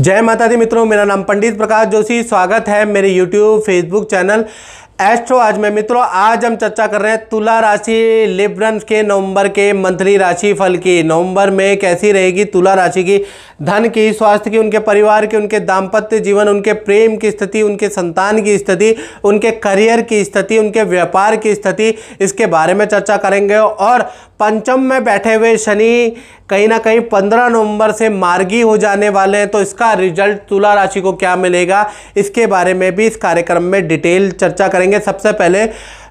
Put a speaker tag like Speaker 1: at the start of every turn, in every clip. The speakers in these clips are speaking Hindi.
Speaker 1: जय माता दी मित्रों मेरा नाम पंडित प्रकाश जोशी स्वागत है मेरे YouTube, Facebook चैनल एस्ट्रो आज में मित्रों आज हम चर्चा कर रहे हैं तुला राशि लिब्रन के नवंबर के मंथली राशि फल की नवंबर में कैसी रहेगी तुला राशि की धन की स्वास्थ्य की उनके परिवार की उनके दाम्पत्य जीवन उनके प्रेम की स्थिति उनके संतान की स्थिति उनके करियर की स्थिति उनके व्यापार की स्थिति इसके बारे में चर्चा करेंगे और पंचम में बैठे हुए शनि कहीं ना कहीं पंद्रह नवंबर से मार्गी हो जाने वाले हैं तो इसका रिजल्ट तुला राशि को क्या मिलेगा इसके बारे में भी इस कार्यक्रम में डिटेल चर्चा करेंगे करेंगे सबसे पहले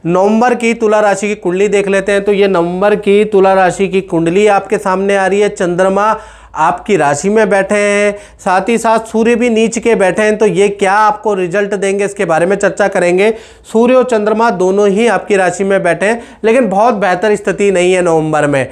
Speaker 1: नवंबर की तुला राशि की कुंडली देख लेते हैं तो ये नवंबर की तुला राशि की कुंडली आपके सामने आ रही है चंद्रमा आपकी राशि में बैठे हैं साथ ही साथ सूर्य भी नीच के बैठे हैं तो ये क्या आपको रिजल्ट देंगे इसके बारे में चर्चा करेंगे सूर्य और चंद्रमा दोनों ही आपकी राशि में बैठे हैं लेकिन बहुत बेहतर स्थिति नहीं है नवंबर में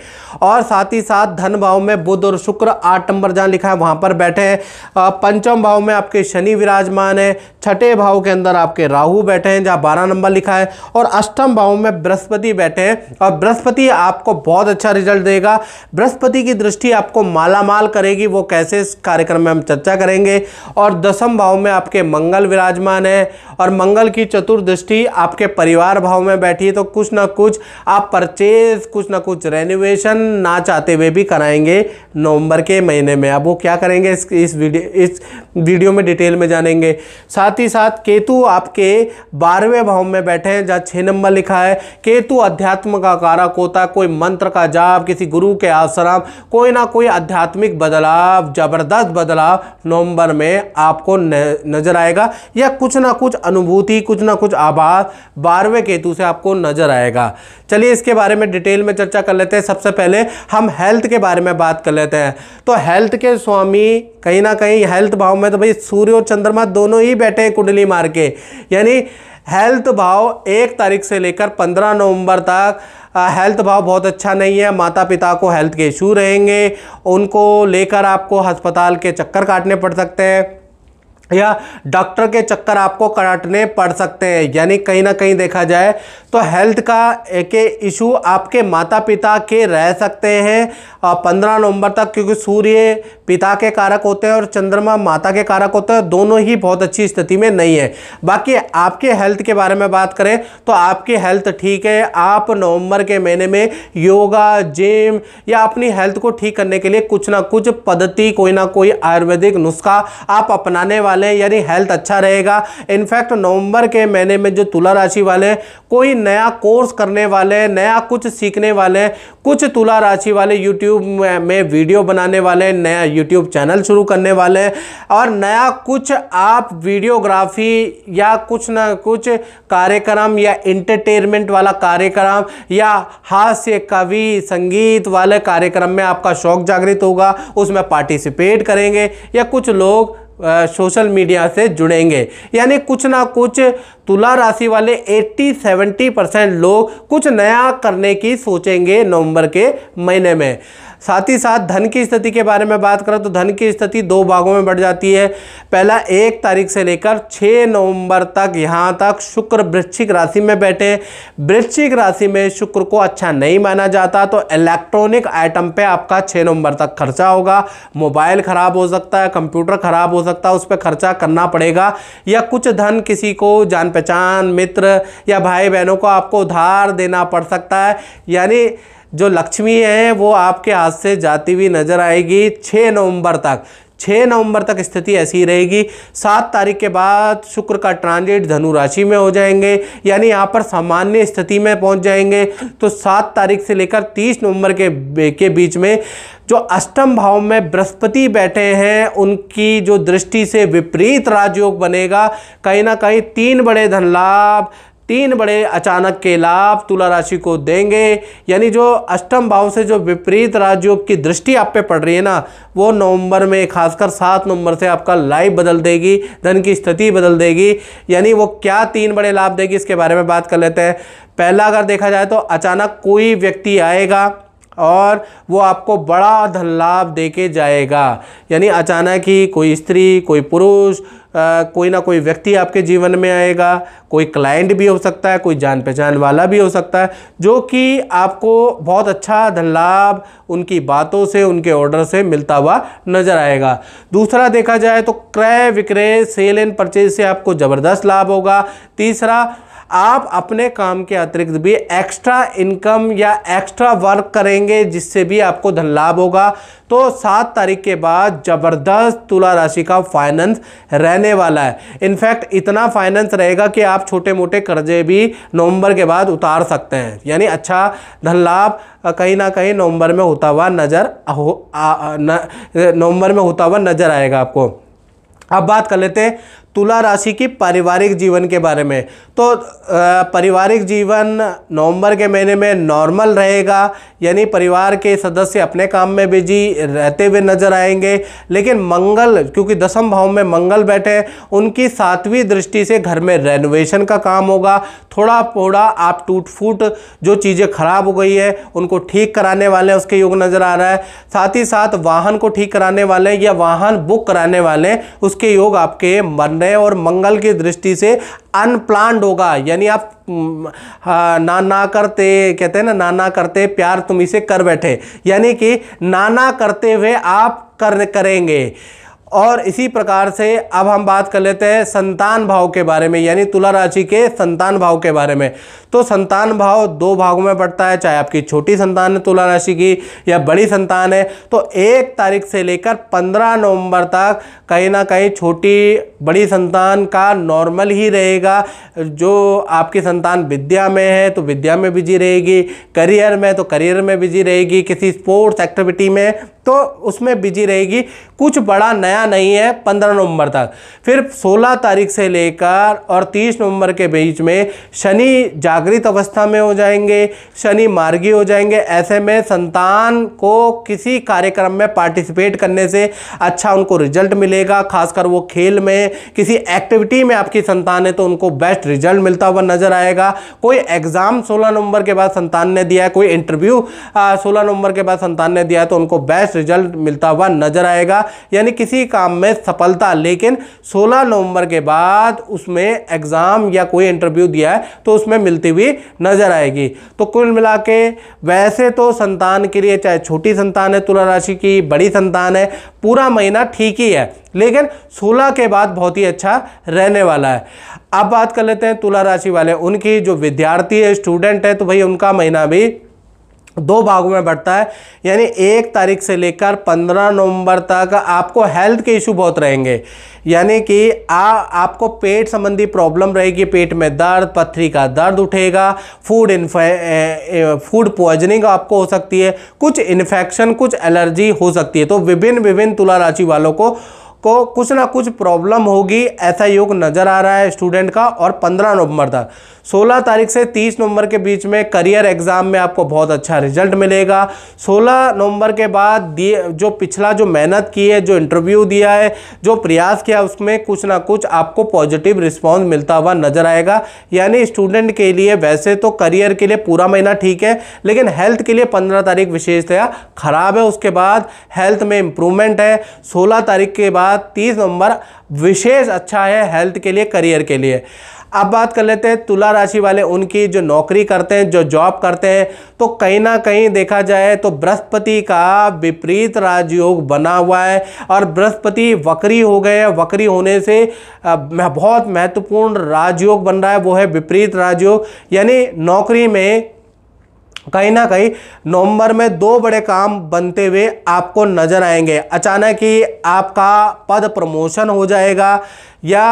Speaker 1: और साथ ही साथ धन भाव में बुध और शुक्र आठ नंबर जहाँ लिखा है वहाँ पर बैठे हैं पंचम भाव में आपके शनि विराजमान है छठे भाव के अंदर आपके राहू बैठे हैं जहाँ बारह नंबर लिखा है और अष्टम भाव में बृहस्पति बैठे हैं और बृहस्पति आपको बहुत अच्छा रिजल्ट देगा बृहस्पति की दृष्टि आपको माला इस्तेमाल करेगी वो कैसे इस कार्यक्रम में हम चर्चा करेंगे और दसम भाव में आपके मंगल विराजमान है और मंगल की चतुर्दृष्टि आपके परिवार भाव में बैठी है तो कुछ ना कुछ आप परचेज कुछ ना कुछ रेनोवेशन ना चाहते हुए भी कराएंगे नवंबर के महीने में अब वो क्या करेंगे इस इस वीडियो इस वीडियो में डिटेल में जानेंगे साथ ही साथ केतु आपके बारहवें भाव में बैठे हैं जहाँ छः नंबर लिखा है केतु अध्यात्म का कारक होता है कोई मंत्र का जाप किसी गुरु के आश्रम कोई ना कोई आध्यात्मिक बदलाव जबरदस्त बदलाव नवंबर में आपको नजर आएगा या कुछ ना कुछ अनुभूति कुछ ना कुछ आभास बारहवें केतु से आपको नजर आएगा चलिए इसके बारे में डिटेल में चर्चा कर लेते हैं सबसे पहले हम हेल्थ के बारे में बात कर लेते रहते हैं तो हेल्थ के स्वामी कहीं ना कहीं हेल्थ भाव में तो भाई सूर्य और चंद्रमा दोनों ही बैठे हैं कुंडली मार के यानी हेल्थ भाव एक तारीख से लेकर पंद्रह नवंबर तक हेल्थ भाव बहुत अच्छा नहीं है माता पिता को हेल्थ के इशू रहेंगे उनको लेकर आपको अस्पताल के चक्कर काटने पड़ सकते हैं या डॉक्टर के चक्कर आपको काटने पड़ सकते हैं यानी कहीं ना कहीं देखा जाए तो हेल्थ का एक इशू आपके माता पिता के रह सकते हैं पंद्रह नवंबर तक क्योंकि सूर्य पिता के कारक होते हैं और चंद्रमा माता के कारक होते हैं दोनों ही बहुत अच्छी स्थिति में नहीं है बाकी आपके हेल्थ के बारे में बात करें तो आपकी हेल्थ ठीक है आप नवंबर के महीने में योगा जिम या अपनी हेल्थ को ठीक करने के लिए कुछ ना कुछ पद्धति कोई ना कोई आयुर्वेदिक नुस्खा आप अपनाने वाले वाले हैं यानी हेल्थ अच्छा रहेगा इनफैक्ट नवंबर के महीने में जो तुला राशि वाले हैं कोई नया कोर्स करने वाले हैं नया कुछ सीखने वाले हैं कुछ तुला राशि वाले यूट्यूब में वीडियो बनाने वाले हैं नया यूट्यूब चैनल शुरू करने वाले हैं और नया कुछ आप वीडियोग्राफी या कुछ ना कुछ कार्यक्रम या इंटरटेनमेंट वाला कार्यक्रम या हास्य कवि संगीत वाले कार्यक्रम में आपका शौक जागृत होगा उसमें पार्टिसिपेट करेंगे या कुछ लोग सोशल मीडिया से जुड़ेंगे यानी कुछ ना कुछ तुला राशि वाले 80-70 परसेंट लोग कुछ नया करने की सोचेंगे नवंबर के महीने में साथ ही साथ धन की स्थिति के बारे में बात करें तो धन की स्थिति दो भागों में बढ़ जाती है पहला एक तारीख से लेकर 6 नवंबर तक यहाँ तक शुक्र वृश्चिक राशि में बैठे वृश्चिक राशि में शुक्र को अच्छा नहीं माना जाता तो इलेक्ट्रॉनिक आइटम पे आपका छः नवंबर तक खर्चा होगा मोबाइल ख़राब हो सकता है कंप्यूटर ख़राब हो सकता है उस पर खर्चा करना पड़ेगा या कुछ धन किसी को जान पहचान मित्र या भाई बहनों को आपको उधार देना पड़ सकता है यानी जो लक्ष्मी है वो आपके हाथ से जाती हुई नजर आएगी 6 नवंबर तक छः नवंबर तक स्थिति ऐसी रहेगी सात तारीख के बाद शुक्र का ट्रांजिट धनु राशि में हो जाएंगे यानी यहाँ पर सामान्य स्थिति में पहुँच जाएंगे तो सात तारीख से लेकर तीस नवंबर के के बीच में जो अष्टम भाव में बृहस्पति बैठे हैं उनकी जो दृष्टि से विपरीत राजयोग बनेगा कहीं ना कहीं तीन बड़े धन लाभ तीन बड़े अचानक के लाभ तुला राशि को देंगे यानी जो अष्टम भाव से जो विपरीत राजयोग की दृष्टि आप पे पड़ रही है ना वो नवंबर में खासकर सात नवंबर से आपका लाइफ बदल देगी धन की स्थिति बदल देगी यानी वो क्या तीन बड़े लाभ देगी इसके बारे में बात कर लेते हैं पहला अगर देखा जाए तो अचानक कोई व्यक्ति आएगा और वो आपको बड़ा धन लाभ दे के जाएगा यानी अचानक ही कोई स्त्री कोई पुरुष कोई ना कोई व्यक्ति आपके जीवन में आएगा कोई क्लाइंट भी हो सकता है कोई जान पहचान वाला भी हो सकता है जो कि आपको बहुत अच्छा धन लाभ उनकी बातों से उनके ऑर्डर से मिलता हुआ नजर आएगा दूसरा देखा जाए तो क्रय विक्रय सेल एंड परचेज से आपको ज़बरदस्त लाभ होगा तीसरा आप अपने काम के अतिरिक्त भी एक्स्ट्रा इनकम या एक्स्ट्रा वर्क करेंगे जिससे भी आपको धन लाभ होगा तो सात तारीख के बाद ज़बरदस्त तुला राशि का फाइनेंस रहने वाला है इनफैक्ट इतना फाइनेंस रहेगा कि आप छोटे मोटे कर्जे भी नवंबर के बाद उतार सकते हैं यानी अच्छा धन लाभ कहीं ना कहीं नवंबर में होता हुआ नज़र हो नवंबर में होता हुआ नज़र आएगा आपको अब बात कर लेते हैं तुला राशि की पारिवारिक जीवन के बारे में तो पारिवारिक जीवन नवंबर के महीने में नॉर्मल रहेगा यानी परिवार के सदस्य अपने काम में बिजी रहते हुए नजर आएंगे लेकिन मंगल क्योंकि दसम भाव में मंगल बैठे उनकी सातवीं दृष्टि से घर में रेनोवेशन का काम होगा थोड़ा थोड़ा आप टूट फूट जो चीज़ें खराब हो गई है उनको ठीक कराने वाले हैं उसके योग नज़र आ रहा है साथ ही साथ वाहन को ठीक कराने वाले या वाहन बुक कराने वाले उसके योग आपके मन ग्रह और मंगल की दृष्टि से अनप्लान्ड होगा यानी आप ना ना करते कहते हैं ना ना ना करते प्यार तुम इसे कर बैठे यानी कि ना ना करते हुए आप कर करेंगे और इसी प्रकार से अब हम बात कर लेते हैं संतान भाव के बारे में यानी तुला राशि के संतान भाव के बारे में तो संतान भाव दो भागों में बढ़ता है चाहे आपकी छोटी संतान है तुला राशि की या बड़ी संतान है तो एक तारीख से लेकर पंद्रह नवंबर तक कहीं ना कहीं छोटी बड़ी संतान का नॉर्मल ही रहेगा जो आपकी संतान विद्या में है तो विद्या में बिजी रहेगी करियर में तो करियर में बिजी रहेगी किसी स्पोर्ट्स एक्टिविटी में तो उसमें बिजी रहेगी कुछ बड़ा नया नहीं है पंद्रह नवंबर तक फिर सोलह तारीख से लेकर और तीस नवंबर के बीच में शनि जागृत अवस्था में हो जाएंगे शनि मार्गी हो जाएंगे ऐसे में संतान को किसी कार्यक्रम में पार्टिसिपेट करने से अच्छा उनको रिजल्ट मिलेगा खासकर वो खेल में किसी एक्टिविटी में आपकी संतान है तो उनको बेस्ट रिजल्ट मिलता हुआ नजर आएगा कोई एग्जाम सोलह नवंबर के बाद संतान ने दिया है कोई इंटरव्यू सोलह नवंबर के बाद संतान ने दिया है तो उनको बेस्ट बेस्ट रिजल्ट मिलता हुआ नजर आएगा यानी किसी काम में सफलता लेकिन 16 नवंबर के बाद उसमें एग्ज़ाम या कोई इंटरव्यू दिया है तो उसमें मिलती हुई नजर आएगी तो कुल मिला के वैसे तो संतान के लिए चाहे छोटी संतान है तुला राशि की बड़ी संतान है पूरा महीना ठीक ही है लेकिन 16 के बाद बहुत ही अच्छा रहने वाला है अब बात कर लेते हैं तुला राशि वाले उनकी जो विद्यार्थी है स्टूडेंट है तो भाई उनका महीना भी दो भागों में बढ़ता है यानी एक तारीख से लेकर पंद्रह नवंबर तक आपको हेल्थ के इशू बहुत रहेंगे यानी कि आ आपको पेट संबंधी प्रॉब्लम रहेगी पेट में दर्द पथरी का दर्द उठेगा फूड इन्फे फूड पॉइजनिंग आपको हो सकती है कुछ इन्फेक्शन कुछ एलर्जी हो सकती है तो विभिन्न विभिन्न तुला राशि वालों को को कुछ ना कुछ प्रॉब्लम होगी ऐसा योग नज़र आ रहा है स्टूडेंट का और 15 नवंबर तक 16 तारीख से 30 नवंबर के बीच में करियर एग्ज़ाम में आपको बहुत अच्छा रिजल्ट मिलेगा 16 नवंबर के बाद दिए जो पिछला जो मेहनत की है जो इंटरव्यू दिया है जो प्रयास किया उसमें कुछ ना कुछ आपको पॉजिटिव रिस्पॉन्स मिलता हुआ नज़र आएगा यानी स्टूडेंट के लिए वैसे तो करियर के लिए पूरा महीना ठीक है लेकिन हेल्थ के लिए पंद्रह तारीख विशेषतः ख़राब है उसके बाद हेल्थ में इम्प्रूवमेंट है सोलह तारीख के बाद तीस नंबर विशेष अच्छा है हेल्थ के लिए करियर के लिए अब बात कर लेते हैं तुला राशि वाले उनकी जो नौकरी करते हैं जो जॉब करते हैं तो कहीं ना कहीं देखा जाए तो बृहस्पति का विपरीत राजयोग बना हुआ है और बृहस्पति वक्री हो गए हैं वक्री होने से बहुत महत्वपूर्ण राजयोग बन रहा है वो है विपरीत राजयोग यानी नौकरी में कहीं ना कहीं नवंबर में दो बड़े काम बनते हुए आपको नजर आएंगे अचानक ही आपका पद प्रमोशन हो जाएगा या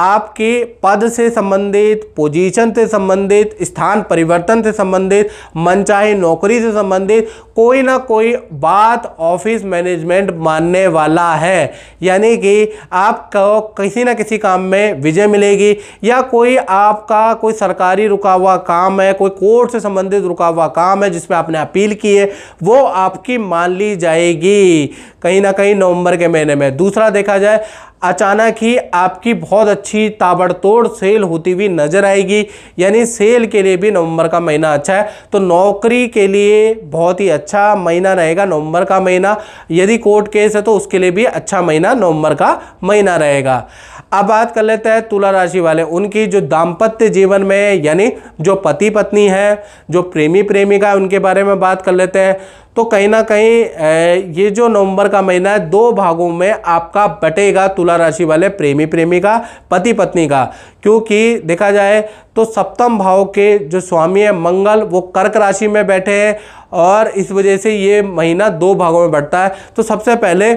Speaker 1: आपके पद से संबंधित पोजीशन से संबंधित स्थान परिवर्तन से संबंधित मनचाहे नौकरी से संबंधित कोई ना कोई बात ऑफिस मैनेजमेंट मानने वाला है यानी कि आपको किसी ना किसी काम में विजय मिलेगी या कोई आपका कोई सरकारी रुका हुआ काम है कोई कोर्ट से संबंधित रुका हुआ काम है जिसमें आपने अपील की है वो आपकी मान ली जाएगी कहीं ना कहीं नवंबर के महीने में दूसरा देखा जाए अचानक ही आपकी बहुत अच्छी ताबड़तोड़ सेल होती हुई नज़र आएगी यानी सेल के लिए भी नवंबर का महीना अच्छा है तो नौकरी के लिए बहुत ही अच्छा महीना रहेगा नवंबर का महीना यदि कोर्ट केस है तो उसके लिए भी अच्छा महीना नवंबर का महीना रहेगा अब बात कर लेते हैं तुला राशि वाले उनकी जो दाम्पत्य जीवन में यानी जो पति पत्नी है जो प्रेमी प्रेमिका है उनके बारे में बात कर लेते हैं तो कहीं ना कहीं ये जो नवंबर का महीना है दो भागों में आपका बटेगा तुला राशि वाले प्रेमी प्रेमी का पति पत्नी का क्योंकि देखा जाए तो सप्तम भाव के जो स्वामी है मंगल वो कर्क राशि में बैठे हैं और इस वजह से ये महीना दो भागों में बढ़ता है तो सबसे पहले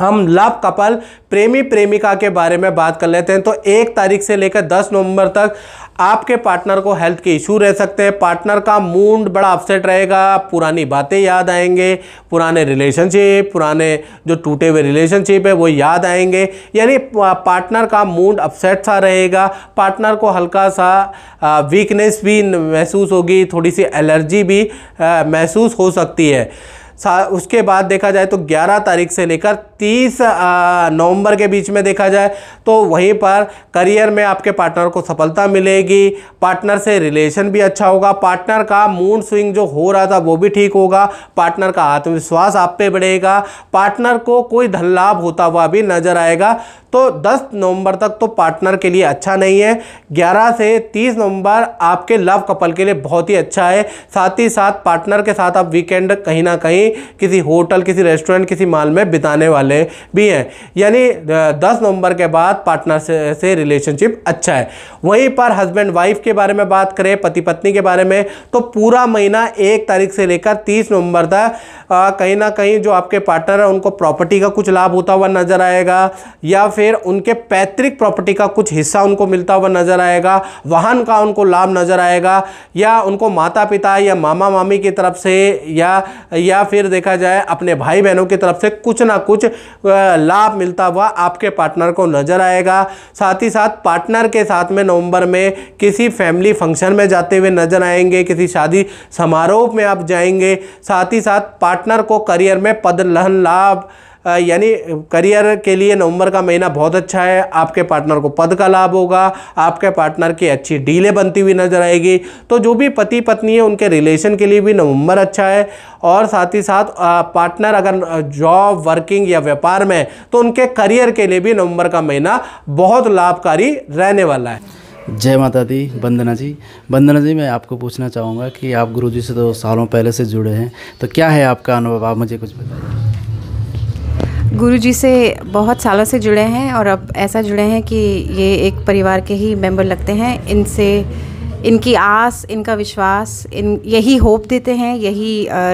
Speaker 1: हम लव कपल प्रेमी प्रेमिका के बारे में बात कर लेते हैं तो एक तारीख से लेकर दस नवंबर तक आपके पार्टनर को हेल्थ के इशू रह सकते हैं पार्टनर का मूड बड़ा अपसेट रहेगा पुरानी बातें याद आएंगे पुराने रिलेशनशिप पुराने जो टूटे हुए रिलेशनशिप है वो याद आएंगे यानी पार्टनर का मूड अपसेट सा रहेगा पार्टनर को हल्का सा वीकनेस भी महसूस होगी थोड़ी सी एलर्जी भी महसूस हो सकती है उसके बाद देखा जाए तो 11 तारीख से लेकर तीस नवंबर के बीच में देखा जाए तो वहीं पर करियर में आपके पार्टनर को सफलता मिलेगी पार्टनर से रिलेशन भी अच्छा होगा पार्टनर का मूड स्विंग जो हो रहा था वो भी ठीक होगा पार्टनर का आत्मविश्वास आप पे बढ़ेगा पार्टनर को कोई धन लाभ होता हुआ भी नजर आएगा तो 10 नवंबर तक तो पार्टनर के लिए अच्छा नहीं है 11 से 30 नवंबर आपके लव कपल के लिए बहुत ही अच्छा है साथ ही साथ पार्टनर के साथ आप वीकेंड कहीं ना कहीं किसी होटल किसी रेस्टोरेंट किसी माल में बिताने वाले वाले भी हैं यानी दस नवंबर के बाद पार्टनर से, से रिलेशनशिप अच्छा है वहीं पर हस्बैंड वाइफ के बारे में बात करें पति पत्नी के बारे में तो पूरा महीना एक तारीख से लेकर तीस नवंबर तक कहीं ना कहीं जो आपके पार्टनर हैं उनको प्रॉपर्टी का कुछ लाभ होता हुआ नजर आएगा या फिर उनके पैतृक प्रॉपर्टी का कुछ हिस्सा उनको मिलता हुआ नजर आएगा वाहन का उनको लाभ नजर आएगा या उनको माता पिता या मामा मामी की तरफ से या या फिर देखा जाए अपने भाई बहनों की तरफ से कुछ ना कुछ लाभ मिलता हुआ आपके पार्टनर को नजर आएगा साथ ही साथ पार्टनर के साथ में नवंबर में किसी फैमिली फंक्शन में जाते हुए नजर आएंगे किसी शादी समारोह में आप जाएंगे साथ ही साथ पार्टनर को करियर में पद लहन लाभ यानी करियर के लिए नवंबर का महीना बहुत अच्छा है आपके पार्टनर को पद का लाभ होगा आपके पार्टनर की अच्छी डीलें बनती हुई नजर आएगी तो जो भी पति पत्नी है उनके रिलेशन के लिए भी नवंबर अच्छा है और साथ ही साथ पार्टनर अगर जॉब वर्किंग या व्यापार में तो उनके करियर के लिए भी नवंबर का महीना बहुत लाभकारी रहने वाला है जय माता दी वंदना जी वंदना जी मैं आपको पूछना चाहूँगा कि आप गुरुजी से तो सालों पहले से जुड़े हैं तो क्या है आपका अनुभव आप मुझे कुछ बताइए गुरु जी से बहुत सालों से जुड़े हैं और अब ऐसा जुड़े हैं कि ये एक परिवार के ही मेंबर लगते हैं इनसे इनकी आस इनका विश्वास इन यही होप देते हैं यही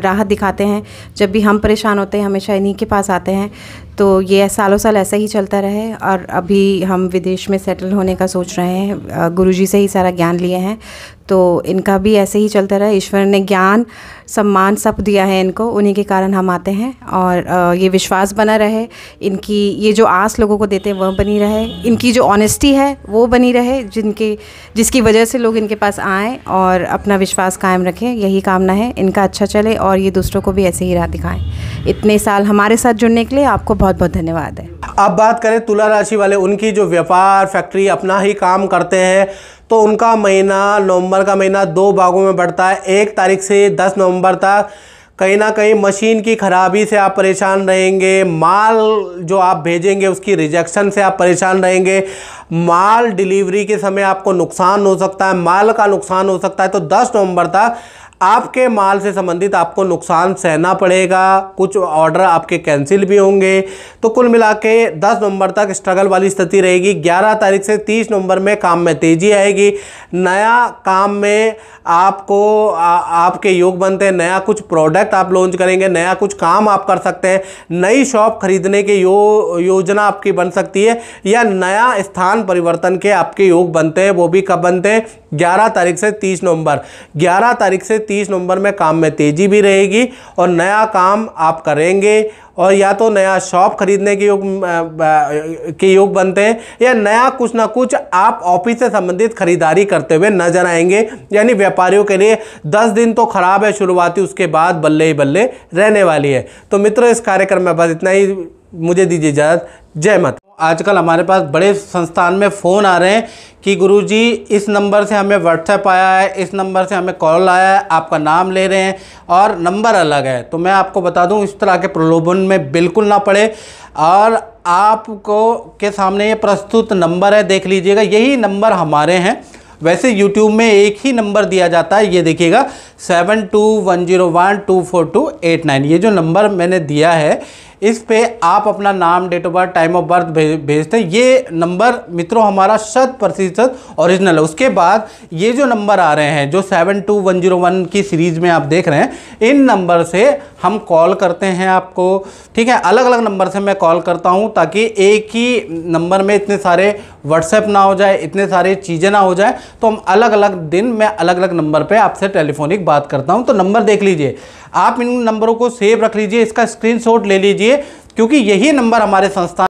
Speaker 1: राहत दिखाते हैं जब भी हम परेशान होते हैं हमेशा इन्हीं के पास आते हैं तो ये सालों साल ऐसा ही चलता रहे और अभी हम विदेश में सेटल होने का सोच रहे हैं गुरुजी से ही सारा ज्ञान लिए हैं तो इनका भी ऐसे ही चलता रहे ईश्वर ने ज्ञान सम्मान सब दिया है इनको उन्हीं के कारण हम आते हैं और ये विश्वास बना रहे इनकी ये जो आस लोगों को देते हैं वह बनी रहे इनकी जो ऑनेस्टी है वो बनी रहे जिनके जिसकी वजह से लोग इनके पास आएँ और अपना विश्वास कायम रखें यही कामना है इनका अच्छा चले और ये दूसरों को भी ऐसे ही राह दिखाएँ इतने साल हमारे साथ जुड़ने के लिए आपको बहुत बहुत धन्यवाद है अब बात करें तुला राशि वाले उनकी जो व्यापार फैक्ट्री अपना ही काम करते हैं तो उनका महीना नवंबर का महीना दो भागों में बढ़ता है एक तारीख से दस नवंबर तक कहीं ना कहीं मशीन की ख़राबी से आप परेशान रहेंगे माल जो आप भेजेंगे उसकी रिजेक्शन से आप परेशान रहेंगे माल डिलीवरी के समय आपको नुकसान हो सकता है माल का नुकसान हो सकता है तो 10 नवंबर तक आपके माल से संबंधित आपको नुकसान सहना पड़ेगा कुछ ऑर्डर आपके कैंसिल भी होंगे तो कुल मिला के दस नवंबर तक स्ट्रगल वाली स्थिति रहेगी ग्यारह तारीख से तीस नवंबर में काम में तेज़ी आएगी नया काम में आपको आ, आपके योग बनते हैं नया कुछ प्रोडक्ट आप लॉन्च करेंगे नया कुछ काम आप कर सकते हैं नई शॉप खरीदने की यो योजना आपकी बन सकती है या नया स्थान परिवर्तन के आपके योग बनते हैं वो भी कब बनते हैं ग्यारह तारीख से तीस नवंबर ग्यारह तारीख से तीस नवंबर में काम में तेज़ी भी रहेगी और नया काम आप करेंगे और या तो नया शॉप खरीदने के योग के योग बनते हैं या नया कुछ ना कुछ आप ऑफिस से संबंधित खरीदारी करते हुए नजर आएंगे यानी व्यापारियों के लिए दस दिन तो ख़राब है शुरुआती उसके बाद बल्ले ही बल्ले रहने वाली है तो मित्रों इस कार्यक्रम में बस इतना ही मुझे दीजिए इजाज़त जय माता आजकल हमारे पास बड़े संस्थान में फ़ोन आ रहे हैं कि गुरुजी इस नंबर से हमें व्हाट्सएप आया है इस नंबर से हमें कॉल आया है आपका नाम ले रहे हैं और नंबर अलग है तो मैं आपको बता दूं इस तरह के प्रलोभन में बिल्कुल ना पड़े और आपको के सामने ये प्रस्तुत नंबर है देख लीजिएगा यही नंबर हमारे हैं वैसे YouTube में एक ही नंबर दिया जाता है ये देखिएगा seven two one zero one two four two eight nine ये जो नंबर मैंने दिया है इस पर आप अपना नाम date of birth time of birth भेजते हैं ये नंबर मित्रों हमारा शत प्रतिशत ओरिजिनल है उसके बाद ये जो नंबर आ रहे हैं जो seven two one zero one की सीरीज़ में आप देख रहे हैं इन नंबर से हम कॉल करते हैं आपको ठीक है अलग अलग नंबर से मैं कॉल करता हूँ ताकि एक ही नंबर में इतने सारे व्हाट्सएप ना हो जाए इतने सारी चीज़ें ना हो जाए तो हम अलग अलग दिन मैं अलग अलग नंबर पर आपसे टेलीफोनिक बात करता हूँ तो नंबर देख लीजिए आप इन नंबरों को सेव रख लीजिए इसका स्क्रीनशॉट ले लीजिए क्योंकि यही नंबर हमारे संस्थान